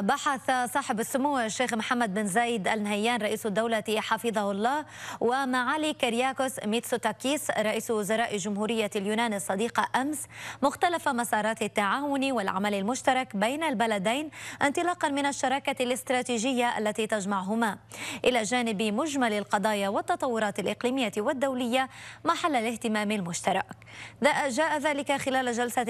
بحث صاحب السمو الشيخ محمد بن زايد النهيان رئيس الدولة حفظه الله ومعالي كرياكوس ميتسوتاكيس رئيس وزراء جمهورية اليونان الصديقة أمس مختلف مسارات التعاون والعمل المشترك بين البلدين انطلاقا من الشراكة الاستراتيجية التي تجمعهما إلى جانب مجمل القضايا والتطورات الإقليمية والدولية محل الاهتمام المشترك جاء ذلك خلال جلسة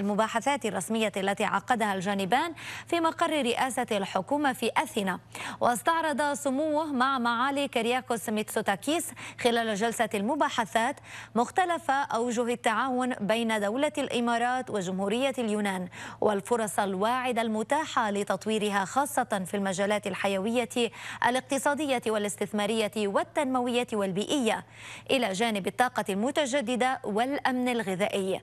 المباحثات الرسمية التي عقدها الجانبان في مقر رئاسة الحكومة في أثينا واستعرض سموه مع معالي كرياكوس ميتسوتاكيس خلال جلسة المباحثات مختلف أوجه التعاون بين دولة الإمارات وجمهورية اليونان والفرص الواعدة المتاحة لتطويرها خاصة في المجالات الحيوية الاقتصادية والاستثمارية والتنموية والبيئية إلى جانب الطاقة المتجددة وال الأمن الغذائي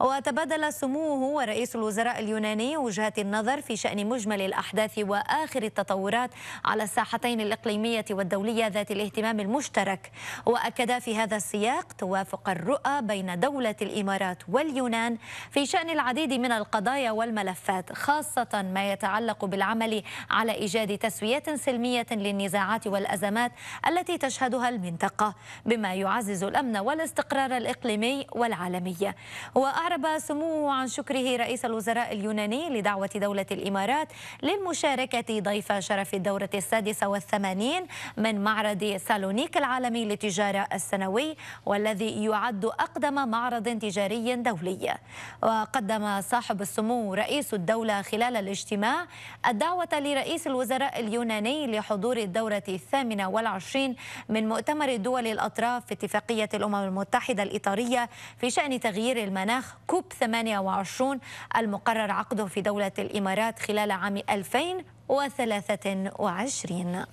وتبادل سموه ورئيس الوزراء اليوناني وجهات النظر في شأن مجمل الأحداث وآخر التطورات على الساحتين الإقليمية والدولية ذات الاهتمام المشترك وأكد في هذا السياق توافق الرؤى بين دولة الإمارات واليونان في شأن العديد من القضايا والملفات خاصة ما يتعلق بالعمل على إيجاد تسوية سلمية للنزاعات والأزمات التي تشهدها المنطقة بما يعزز الأمن والاستقرار الإقليمي والعالمية وأعرب سموه عن شكره رئيس الوزراء اليوناني لدعوة دولة الإمارات للمشاركة ضيف شرف الدورة السادسة والثمانين من معرض سالونيك العالمي للتجارة السنوي والذي يعد أقدم معرض تجاري دولي وقدم صاحب السمو رئيس الدولة خلال الاجتماع الدعوة لرئيس الوزراء اليوناني لحضور الدورة الثامنة والعشرين من مؤتمر الدول الأطراف في اتفاقية الأمم المتحدة الإطارية في شأن تغيير المناخ كوب 28 المقرر عقده في دولة الإمارات خلال عام 2023